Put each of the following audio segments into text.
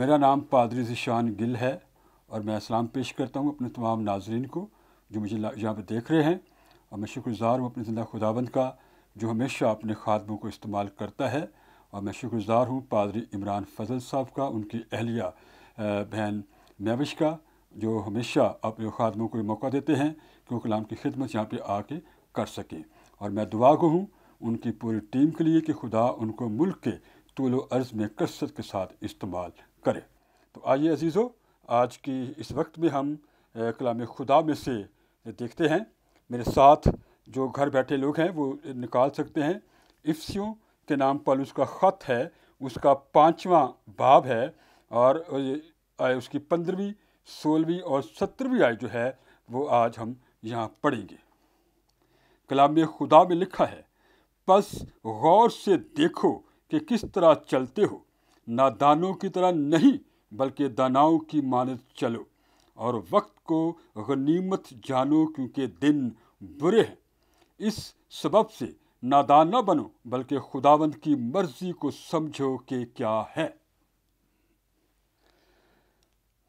मेरा नाम पादरी जिशान गिल है और मैं सलाम पेश करता हूँ अपने तमाम नाजरन को जो मुझे यहाँ पर देख रहे हैं और मैं शुक्रगुज़ार हूँ अपने जिंदा खुदाबंद का जो हमेशा अपने खादमों को इस्तेमाल करता है और मैं शुक्रगुज़ार हूँ पादरी इमरान फजल साहब का उनकी अहलिया बहन मैविश का जो हमेशा अपने खादमों को मौका देते हैं कि वो कलाम की खिदमत यहाँ पर आके कर सकें और मैं दुआ को हूँ उनकी पूरी टीम के लिए कि खुदा उनको मुल्क के तोलो अर्ज़ में कसरत के साथ इस्तेमाल करें तो आइए अजीज़ो आज की इस वक्त में हम कलाम खुदा में से देखते हैं मेरे साथ जो घर बैठे लोग हैं वो निकाल सकते हैं इफ्सियों के नाम पर उसका ख़त है उसका पाँचवा बाब है और उसकी पंद्रहवीं सोलहवीं और सत्रहवीं आय जो है वो आज हम यहाँ पढ़ेंगे कलाम खुदा में लिखा है बस गौर से देखो कि किस तरह चलते हो नादानों की तरह नहीं बल्कि दानाओं की मानत चलो और वक्त को गनीमत जानो क्योंकि दिन बुरे हैं इस सबब से नादान न बनो बल्कि खुदावंद की मर्जी को समझो कि क्या है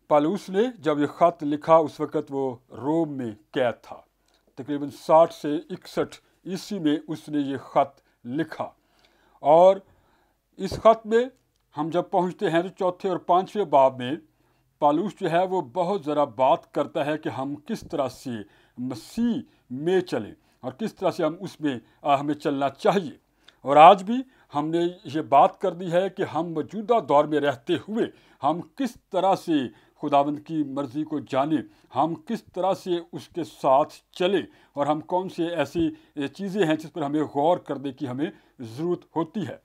पालूस ने जब यह ख़त लिखा उस वक़्त वो रोम में कैद था तकरीबन 60 से इकसठ ईस्वी में उसने ये ख़त लिखा और इस ख़त में हम जब पहुंचते हैं तो चौथे और पांचवें बाब में पालूस जो है वो बहुत ज़रा बात करता है कि हम किस तरह से मसीह में चलें और किस तरह से हम उसमें हमें चलना चाहिए और आज भी हमने ये बात कर दी है कि हम मौजूदा दौर में रहते हुए हम किस तरह से खुदावंद की मर्ज़ी को जानें हम किस तरह से उसके साथ चलें और हम कौन से ऐसी चीज़ें हैं जिस पर हमें गौर करने की हमें ज़रूरत होती है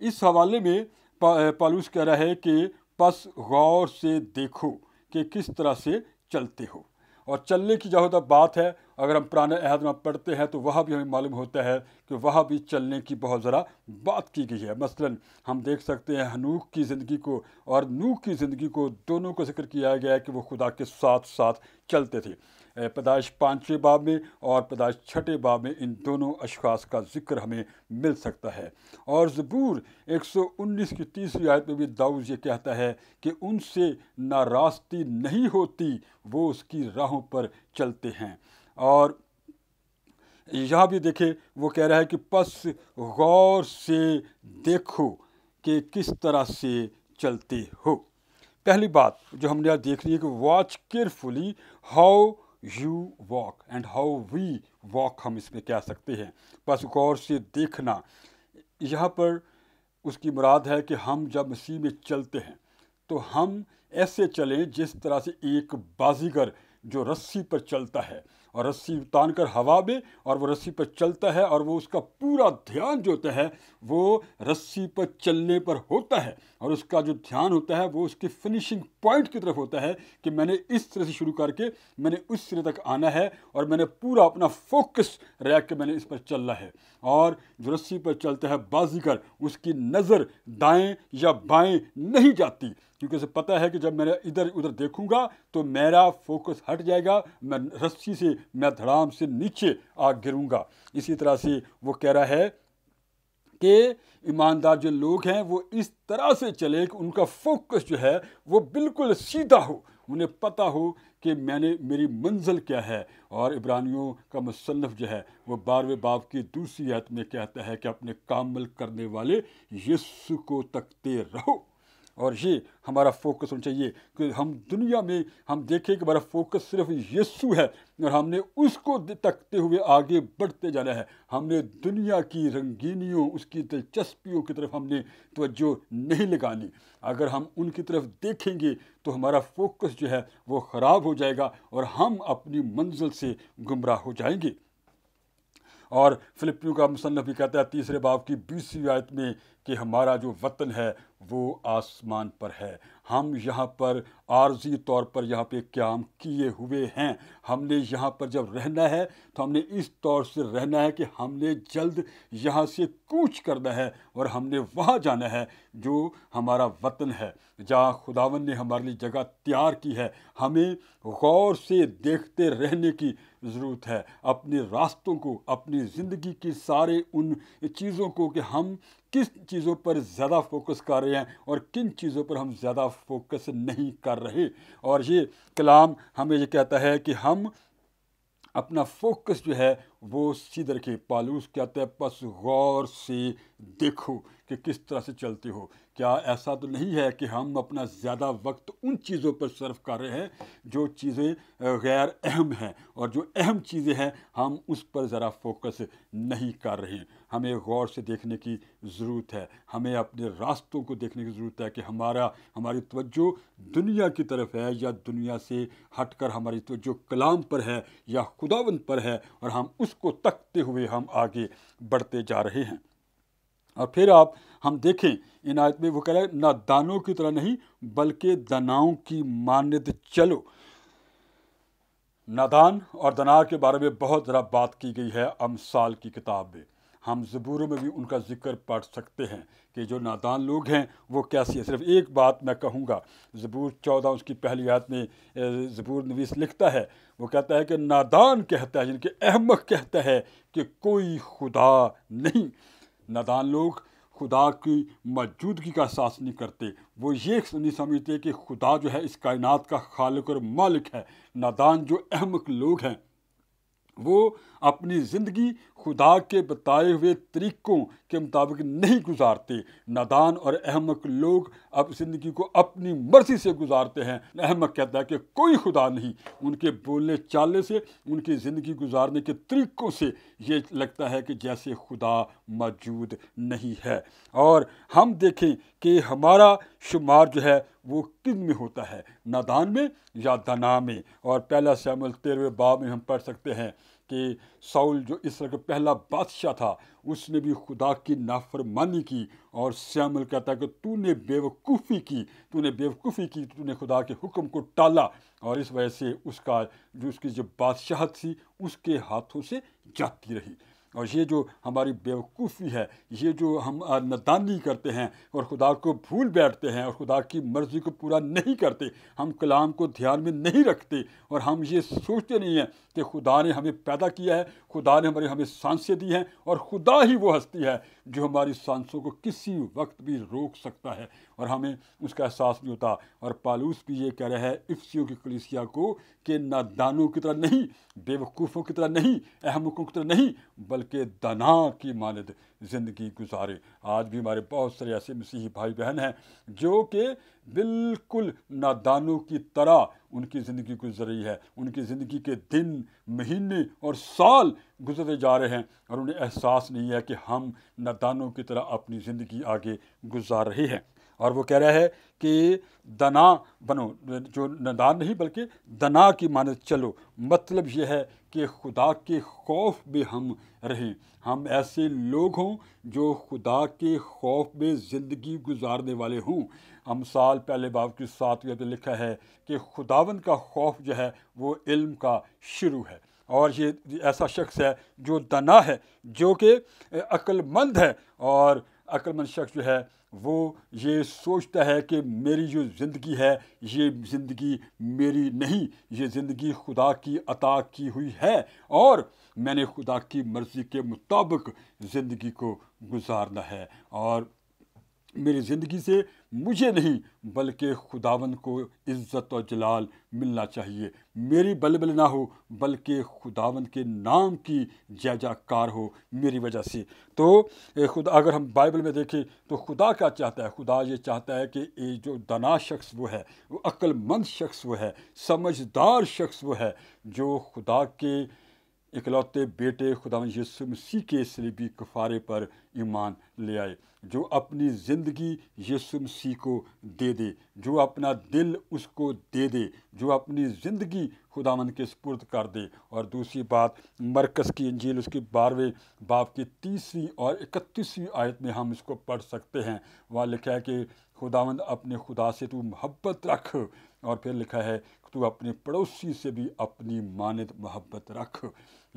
इस हवाले में पालूस कह रहा है कि बस गौर से देखो कि किस तरह से चलते हो और चलने की तक बात है अगर हम पुराने अहद में पढ़ते हैं तो वह भी हमें मालूम होता है कि वह भी चलने की बहुत ज़रा बात की गई है मसलन हम देख सकते हैं हनूक की ज़िंदगी को और नूह की ज़िंदगी को दोनों को जिक्र किया गया है कि वो खुदा के साथ साथ चलते थे पैदाइश पाँचवें बाब में और पैदाइश छठे बाब में इन दोनों अशखास का जिक्र हमें मिल सकता है और ज़बूर 119 की तीसरी आयत में भी दाऊद ये कहता है कि उनसे नारास्ती नहीं होती वो उसकी राहों पर चलते हैं और यहाँ भी देखें वो कह रहा है कि पस गौर से देखो कि किस तरह से चलते हो पहली बात जो हमने यहाँ देख ली है कि watch carefully how you walk and how we walk हम इसमें कह सकते हैं बस गौर से देखना यहाँ पर उसकी मुराद है कि हम जब मसीह में चलते हैं तो हम ऐसे चलें जिस तरह से एक बाजीगर जो रस्सी पर चलता है और रस्सी तान कर हवा में और वो रस्सी पर चलता है और वो उसका पूरा ध्यान जो होता है वो रस्सी पर चलने पर होता है और उसका जो ध्यान होता है वो उसके फिनिशिंग पॉइंट की तरफ होता है कि मैंने इस तरह से शुरू करके मैंने उस सिरे तक आना है और मैंने पूरा अपना फोकस रह के मैंने इस पर चलना है और जो रस्सी पर चलता है बाजीगर उसकी नज़र दाएँ या बाएँ नहीं जाती क्योंकि उसे पता है कि जब मैं इधर उधर देखूंगा तो मेरा फोकस हट जाएगा मैं रस्सी से मैं धड़ाम से नीचे आ गिरूंगा इसी तरह से वो कह रहा है कि ईमानदार जो लोग हैं वो इस तरह से चले कि उनका फोकस जो है वो बिल्कुल सीधा हो उन्हें पता हो कि मैंने मेरी मंजिल क्या है और इब्रानियों का मुसनफ़ जो है वो बारहवें बाप की दूसरी आयत में कहता है कि अपने कामल करने वाले यस्सु को तकते रहो और ये हमारा फोकस होना चाहिए कि हम दुनिया में हम देखें कि हमारा फोकस सिर्फ यीशु है और हमने उसको तकते हुए आगे बढ़ते जाना है हमने दुनिया की रंगीनियों उसकी दिलचस्पियों की तरफ हमने तवज्जो नहीं लगानी अगर हम उनकी तरफ देखेंगे तो हमारा फोकस जो है वो ख़राब हो जाएगा और हम अपनी मंजिल से गुमराह हो जाएंगे और फिलिपियों का मुसनफ़ भी कहता है तीसरे बाब की बीसवीं आयत में कि हमारा जो वतन है वो आसमान पर है हम यहाँ पर आर्जी तौर पर यहाँ पे क्याम किए हुए हैं हमने यहाँ पर जब रहना है तो हमने इस तौर से रहना है कि हमने जल्द यहाँ से कूच करना है और हमने वहाँ जाना है जो हमारा वतन है जहाँ खुदावन ने हमारे लिए जगह तैयार की है हमें गौर से देखते रहने की ज़रूरत है अपने रास्तों को अपनी ज़िंदगी की सारे उन चीज़ों को कि हम किस चीज़ों पर ज़्यादा फोकस कर रहे हैं और किन चीज़ों पर हम ज़्यादा फोकस नहीं कर कर रहे और ये कलाम हमें ये कहता है कि हम अपना फोकस जो है वो सीधे रखे पालूस कहते हैं बस गौर से देखो कि किस तरह से चलते हो क्या ऐसा तो नहीं है कि हम अपना ज़्यादा वक्त उन चीज़ों पर सर्व कर रहे हैं जो चीज़ें गैर अहम हैं और जो अहम चीज़ें हैं हम उस पर ज़रा फोकस नहीं कर रहे हैं हमें गौर से देखने की ज़रूरत है हमें अपने रास्तों को देखने की ज़रूरत है कि हमारा हमारी तवज्जो दुनिया की तरफ है या दुनिया से हटकर हमारी तवज्जो कलाम पर है या खुदावंद पर है और हम उसको तकते हुए हम आगे बढ़ते जा रहे हैं और फिर आप हम देखें इन आयत में वो कह रहे हैं ना दानों की तरह नहीं बल्कि दनाओं की मानद चलो नादान और दनार के बारे में बहुत ज़रा बात की गई है अमसाल की किताब में हम ज़बूरों में भी उनका ज़िक्र पढ़ सकते हैं कि जो नादान लोग हैं वो कैसी है सिर्फ एक बात मैं कहूँगा ज़बूर चौदह उसकी पहली याद में ज़बूर नवीस लिखता है वो कहता है कि नादान कहता है जिनके अहमक कहता है कि कोई खुदा नहीं नादान लोग खुदा की मौजूदगी का एहसास नहीं करते वो ये नहीं समझते कि खुदा जो है इस कायनात का खालक और मालिक है नादान जो अहमक लोग हैं वो अपनी ज़िंदगी खुदा के बताए हुए तरीक़ों के मुताबिक नहीं गुजारते नादान और अहमक लोग अब ज़िंदगी को अपनी मर्ज़ी से गुजारते हैं अहमक कहता है कि कोई खुदा नहीं उनके बोलने चालने से उनकी ज़िंदगी गुजारने के तरीक़ों से ये लगता है कि जैसे खुदा मौजूद नहीं है और हम देखें कि हमारा शुमार जो है वो किन में होता है नादान में या दना में और पहला सैमल तेरहवें बाब में हम पढ़ सकते हैं कि साउल जो इसराइल का पहला बादशाह था उसने भी खुदा की नाफरमानी की और श्यामल कहता है कि तूने बेवकूफ़ी की तूने बेवकूफ़ी की तूने खुदा के हुक्म को टाला और इस वजह से उसका जो उसकी जो बादशाहत थी उसके हाथों से जाती रही और ये जो हमारी बेवकूफ़ी है ये जो हम नदानी करते हैं और खुदा को भूल बैठते हैं और खुदा की मर्ज़ी को पूरा नहीं करते हम कलाम को ध्यान में नहीं रखते और हम ये सोचते नहीं हैं कि खुदा ने हमें पैदा किया है खुदा ने हमारे हमें सांसें दी हैं और खुदा ही वो हस्ती है जो हमारी सांसों को किसी वक्त भी रोक सकता है और हमें उसका एहसास नहीं होता और पालूस भी ये कह रहा है इफ्सियों की कलिसिया को कि ना दानों की तरह नहीं बेवकूफ़ों की तरह नहीं अहमकों की तरह नहीं बल्कि दना की मानद ज़िंदगी गुजारे आज भी हमारे बहुत सारे ऐसे मसीही भाई बहन हैं जो कि बिल्कुल नादानों की तरह उनकी ज़िंदगी गुजर रही है उनकी ज़िंदगी के दिन महीने और साल गुजरते जा रहे हैं और उन्हें एहसास नहीं है कि हम नादानों की तरह अपनी ज़िंदगी आगे गुजार रहे हैं और वो कह रहा है कि दना बनो जो नदान नहीं बल्कि दना की मानत चलो मतलब यह है कि खुदा के खौफ में हम रहें हम ऐसे लोग हों जो खुदा के खौफ में ज़िंदगी गुजारने वाले हों हम साल पहले बाब की सातवीं में लिखा है कि खुदावन का खौफ जो है वो इल्म का शुरू है और ये ऐसा शख्स है जो दना है जो कि अक्लमंद है और अक्लमंद शख्स जो है वो ये सोचता है कि मेरी जो ज़िंदगी है ये ज़िंदगी मेरी नहीं ये ज़िंदगी खुदा की अता की हुई है और मैंने खुदा की मर्ज़ी के मुताबिक ज़िंदगी को गुजारना है और मेरी ज़िंदगी से मुझे नहीं बल्कि खुदावन को इज़्ज़त और जलाल मिलना चाहिए मेरी बलबल ना हो बल्कि खुदावन के नाम की जयजाकार हो मेरी वजह से तो खुदा अगर हम बाइबल में देखें तो खुदा क्या चाहता है खुदा ये चाहता है कि ये जो दना शख्स वो है वो अक्लमंद शख्स वो है समझदार शख्स वो है जो खुदा के इकलौते बेटे खुदा यसु मसीह के सलीबी कफारे पर ईमान ले आए जो अपनी ज़िंदगी यसु मसीह को दे दे जो अपना दिल उसको दे दे जो अपनी ज़िंदगी खुदावन के सपुर्द कर दे और दूसरी बात मरकज़ की अंजील उसके बारहवें बाप की तीसरी और इकतीसवीं आयत में हम इसको पढ़ सकते हैं वहाँ लिखा है कि खुदावंद अपने खुदा से तू मोहब्बत रख और फिर लिखा है तू अपने पड़ोसी से भी अपनी मानद मोहब्बत रख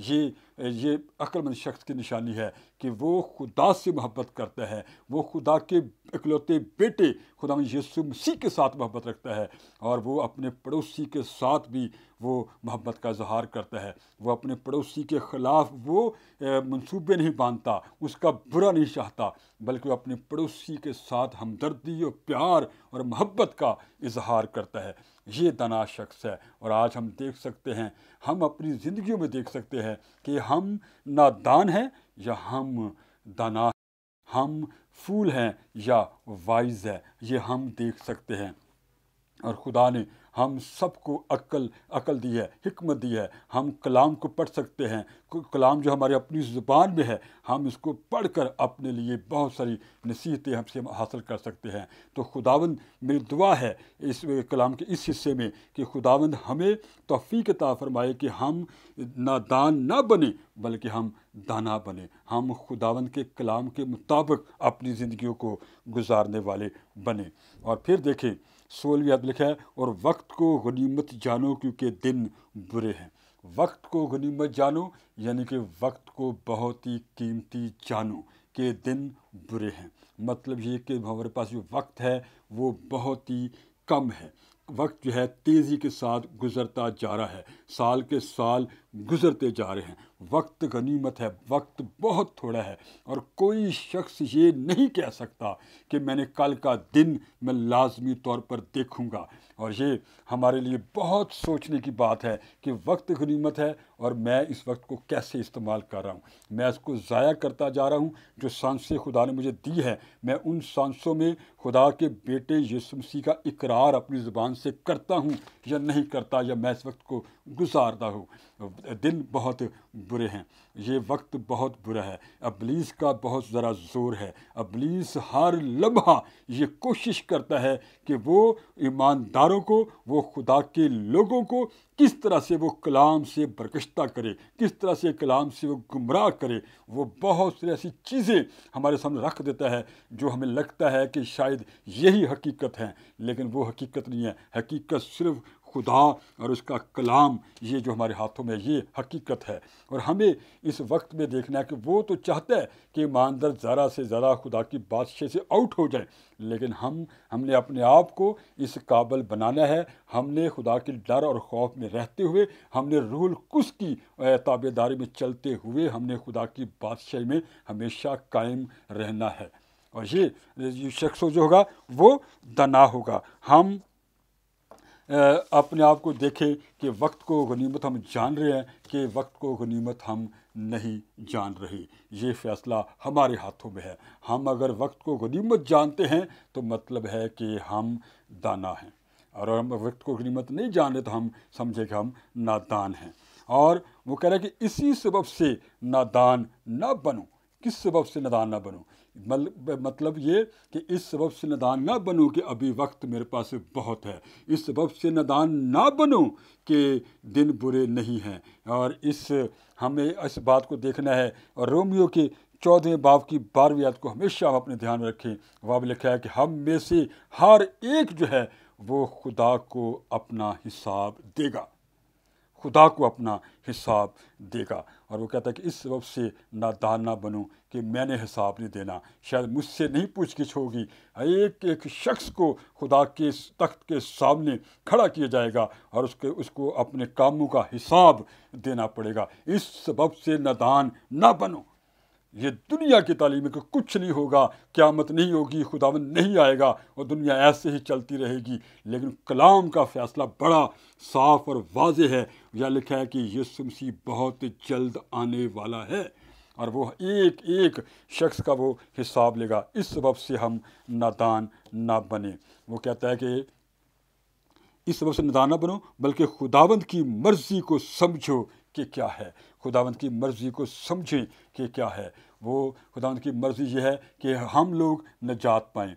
ये ये अक्लमंद शख्स की निशानी है कि वो खुदा से मोहब्बत करता है वो खुदा के इकलौते बेटे खुदा यसु मसीह के साथ मोहब्बत रखता है और वो अपने पड़ोसी के साथ भी वो मोहब्बत का इजहार करता है वो अपने पड़ोसी के ख़िलाफ़ वो मंसूबे नहीं बांधता उसका बुरा नहीं चाहता बल्कि वो अपने पड़ोसी के साथ हमदर्दी और प्यार और मोहब्बत का इजहार करता है ये तना शख्स है और आज हम देख सकते हैं हम अपनी ज़िंदगी में देख सकते हैं कि हम ना दान हैं या हम दना हम फूल हैं या वाइज है ये हम देख सकते हैं और ख़ुदा ने हम सबको अक्ल अक्ल दी है हमत दी है हम कलाम को पढ़ सकते हैं कलाम जो हमारी अपनी ज़ुबान में है हम इसको पढ़ कर अपने लिए बहुत सारी नसीहतें हमसे हासिल कर सकते हैं तो खुदावंद मेरी दुआ है इस कलाम के इस हिस्से में कि खुदावंद हमें तोफ़ी ता फरमाए कि हम ना दान ना बने बल्कि हम दाना बने हम खुदावंद के कलाम के मुताबिक अपनी ज़िंदगी को गुजारने वाले बने और फिर देखें सोलहवीं याद लिखा है और वक्त को गनीमत जानो क्योंकि दिन बुरे हैं वक्त को गनीमत जानो यानी कि वक्त को बहुत ही कीमती जानो के दिन बुरे हैं मतलब ये कि हमारे पास जो वक्त है वो बहुत ही कम है वक्त जो है तेज़ी के साथ गुज़रता जा रहा है साल के साल गुज़रते जा रहे हैं वक्त गनीमत है वक्त बहुत थोड़ा है और कोई शख्स ये नहीं कह सकता कि मैंने कल का दिन मैं लाजमी तौर पर देखूंगा और ये हमारे लिए बहुत सोचने की बात है कि वक्त गनीमत है और मैं इस वक्त को कैसे इस्तेमाल कर रहा हूँ मैं इसको ज़ाया करता जा रहा हूँ जो सांसें खुदा ने मुझे दी है मैं उन सांसों में खुदा के बेटे यसमसी का इकरार अपनी ज़ुबान से करता हूँ या नहीं करता या मैं इस वक्त को गुजारता हूँ दिन बहुत बुरे हैं ये वक्त बहुत बुरा है अबलीस का बहुत ज़रा जोर है अबलीस हर लम्हा ये कोशिश करता है कि वो ईमानदारों को वो खुदा के लोगों को किस तरह से वो कलाम से बरकश्ता करे किस तरह से कलाम से वो गुमराह करे वो बहुत सी ऐसी चीज़ें हमारे सामने रख देता है जो हमें लगता है कि शायद यही हकीकत है लेकिन वो हकीकत नहीं है हकीकत सिर्फ खुदा और उसका कलाम ये जो हमारे हाथों में ये हकीकत है और हमें इस वक्त में देखना है कि वो तो चाहता है कि ईमानदार ज़रा से ज़रा खुदा की बादशाह से आउट हो जाए लेकिन हम हमने अपने आप को इस काबल बनाना है हमने खुदा के डर और खौफ में रहते हुए हमने रूहल कुश की ताबेदारी में चलते हुए हमने खुदा की बादशाह में हमेशा कायम रहना है और ये शख्स जो होगा वो दना होगा हम अपने आप को देखें कि वक्त को गनीमत हम जान रहे हैं कि वक्त को गनीमत हम नहीं जान रहे ये फ़ैसला हमारे हाथों में है हम अगर वक्त को गनीमत जानते हैं तो मतलब है कि हम दाना हैं और हम वक्त को गनीमत नहीं जान रहे तो हम समझे कि हम नादान हैं और वो कह रहे हैं कि इसी सबब से नादान ना बनो किस सबब से नादान ना बनो मतलब ये कि इस सबब से नदान ना बनूँ कि अभी वक्त मेरे पास बहुत है इस सबब से नदान ना बनूँ कि दिन बुरे नहीं हैं और इस हमें इस बात को देखना है और रोमियो के चौदहवें बाप की बारहवीं याद को हमेशा हम अपने ध्यान में रखें वहाँ लिखा है कि हम में से हर एक जो है वो खुदा को अपना हिसाब देगा खुदा को अपना हिसाब देगा और वो कहता है कि इस सब से नादान ना बनो कि मैंने हिसाब नहीं देना शायद मुझसे नहीं पूछगिछ होगी एक एक शख्स को खुदा के तख्त के सामने खड़ा किया जाएगा और उसके उसको अपने कामों का हिसाब देना पड़ेगा इस सब से नादान ना बनो ये दुनिया की तालीम को कुछ नहीं होगा क्यामत नहीं होगी खुदावन नहीं आएगा और दुनिया ऐसे ही चलती रहेगी लेकिन कलाम का फ़ैसला बड़ा साफ और वाज है यह लिखा है कि ये मसीह बहुत जल्द आने वाला है और वो एक एक शख्स का वो हिसाब लेगा इस सबब से हम नादान ना बने वो कहता है कि इस सबब से नादान ना बनो बल्कि खुदावंद की मर्ज़ी को समझो कि क्या है खुदावंद की मर्ज़ी को समझें कि क्या है वो खुदा की मर्ज़ी ये है कि हम लोग नजात पाएँ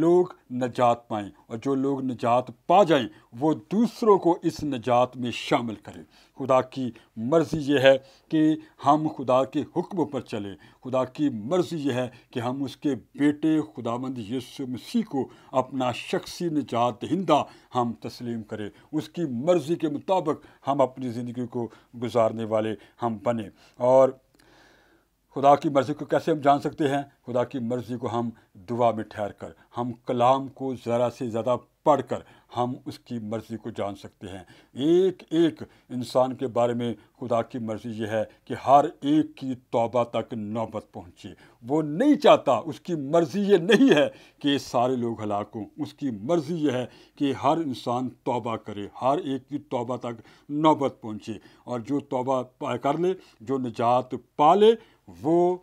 लोग नजात पाएँ और जो लोग नजात पा जाएँ वो दूसरों को इस नजात में शामिल करें खुदा की मर्ज़ी ये है कि हम खुदा के हुक्म पर चलें खुदा की मर्ज़ी ये है कि हम उसके बेटे खुदामंद यीशु मसीह को अपना शख्सी निजात दहिंदा हम तस्लीम करें उसकी मर्ज़ी के मुताबिक हम अपनी ज़िंदगी को गुजारने वाले हम बने और खुदा की मर्ज़ी को कैसे हम जान सकते हैं खुदा की मर्ज़ी को हम दुआ में ठहर कर हम कलाम को ज़रा से ज़्यादा पढ़ कर हम उसकी मर्ज़ी को जान सकते हैं एक एक इंसान के बारे में खुदा की मर्ज़ी यह है कि हर एक की तौबा तक नौबत पहुँचे वो नहीं चाहता उसकी मर्ज़ी ये नहीं है कि सारे लोग हलाक हों उसकी मर्ज़ी यह है कि हर इंसान तौबा करे हर एक की तौबा तक नौबत पहुँचे और जो तौबा कर ले जो निजात पा ले वो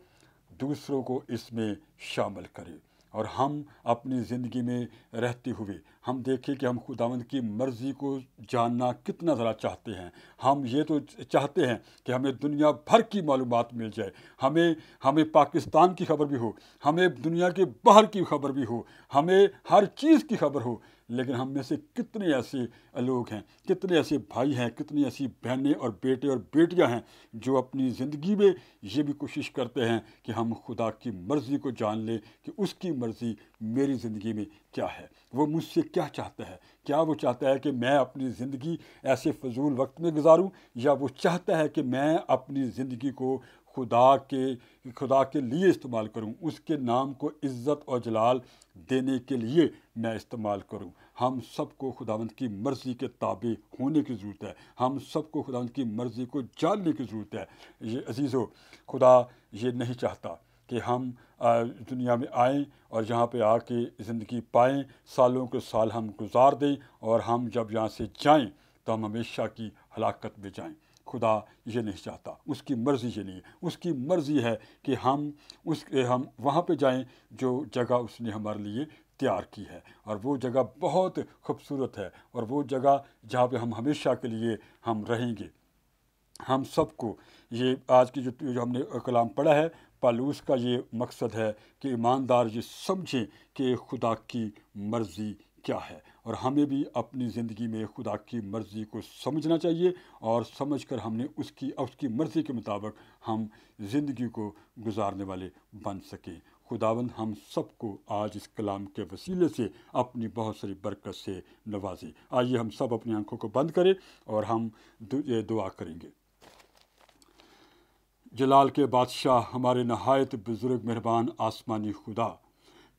दूसरों को इसमें शामिल करे और हम अपनी ज़िंदगी में रहते हुए हम देखें कि हम खुदावंद की मर्ज़ी को जानना कितना ज़रा चाहते हैं हम ये तो चाहते हैं कि हमें दुनिया भर की मालूम मिल जाए हमें हमें पाकिस्तान की खबर भी हो हमें दुनिया के बाहर की खबर भी हो हमें हर चीज़ की खबर हो लेकिन हम में से कितने ऐसे लोग हैं कितने ऐसे भाई हैं कितनी ऐसी बहनें और बेटे और बेटियां हैं जो अपनी ज़िंदगी में ये भी कोशिश करते हैं कि हम खुदा की मर्ज़ी को जान लें कि उसकी मर्ज़ी मेरी ज़िंदगी में क्या है वो मुझसे क्या चाहता है क्या वो चाहता है कि मैं अपनी ज़िंदगी ऐसे फजूल वक्त में गुजारूँ या वो चाहता है कि मैं अपनी ज़िंदगी को खुदा के खुदा के लिए इस्तेमाल करूं उसके नाम को इज़्ज़त और जलाल देने के लिए मैं इस्तेमाल करूं हम सबको खुदावंत की मर्ज़ी के ताबे होने की ज़रूरत है हम सबको खुदावंत की मर्ज़ी को जानने की ज़रूरत है ये अजीज़ो खुदा ये नहीं चाहता कि हम दुनिया में आएँ और यहाँ पे आके ज़िंदगी पाएँ सालों के साल हम गुजार दें और हम जब यहाँ से जाएँ तो हम हमेशा की हलाकत में जाएँ खुदा ये नहीं चाहता उसकी मर्ज़ी ये नहीं उसकी मर्ज़ी है कि हम उस हम वहाँ पे जाएं जो जगह उसने हमारे लिए तैयार की है और वो जगह बहुत खूबसूरत है और वो जगह जहाँ पे हम हमेशा के लिए हम रहेंगे हम सबको ये आज की जो जो हमने कलाम पढ़ा है पालूस का ये मकसद है कि ईमानदार ये समझें कि खुदा की मर्ज़ी क्या है और हमें भी अपनी ज़िंदगी में खुदा की मर्ज़ी को समझना चाहिए और समझकर हमने उसकी उसकी मर्ज़ी के मुताबिक हम ज़िंदगी को गुजारने वाले बन सकें खुदावन हम सबको आज इस कलाम के वसीले से अपनी बहुत सारी बरकत से नवाजे आइए हम सब अपनी आंखों को बंद करें और हम ये दुआ करेंगे जलाल के बादशाह हमारे नहायत बुज़ुर्ग मेहरबान आसमानी खुदा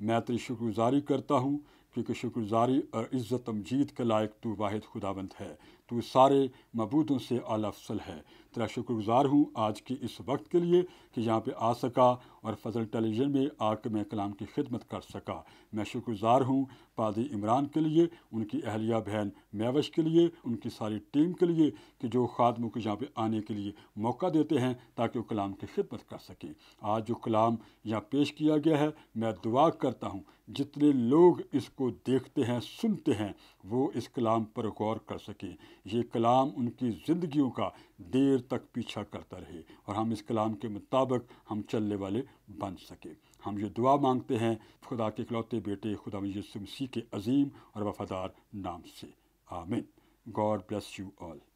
मैं तेरी शुक्रगुजारी करता हूँ क्योंकि शुक्रगुजारी और इज़्ज़त तमजीद के लायक तू वाहिद खुदावंत है तो सारे मबूदों से आला अफसल है तेरा शुक्रगुजार हूँ आज के इस वक्त के लिए कि यहाँ पे आ सका और फजल टेलीविज़न में आकर मैं कलाम की खिदमत कर सका मैं शुक्रगुजार हूँ पादी इमरान के लिए उनकी अहलिया बहन मेवश के लिए उनकी सारी टीम के लिए कि जो खादमों को यहाँ पर आने के लिए मौका देते हैं ताकि वो कलाम की खिदमत कर सकें आज जो कलाम यहाँ पेश किया गया है मैं दुआ करता हूँ जितने लोग इसको देखते हैं सुनते हैं वो इस कलाम पर गौर कर सकें ये कलाम उनकी ज़िंदगियों का देर तक पीछा करता रहे और हम इस कलाम के मुताबिक हम चलने वाले बन सकें हम ये दुआ मांगते हैं खुदा के इकलौते बेटे खुदा यसु मसीह के अजीम और वफादार नाम से amen God bless you all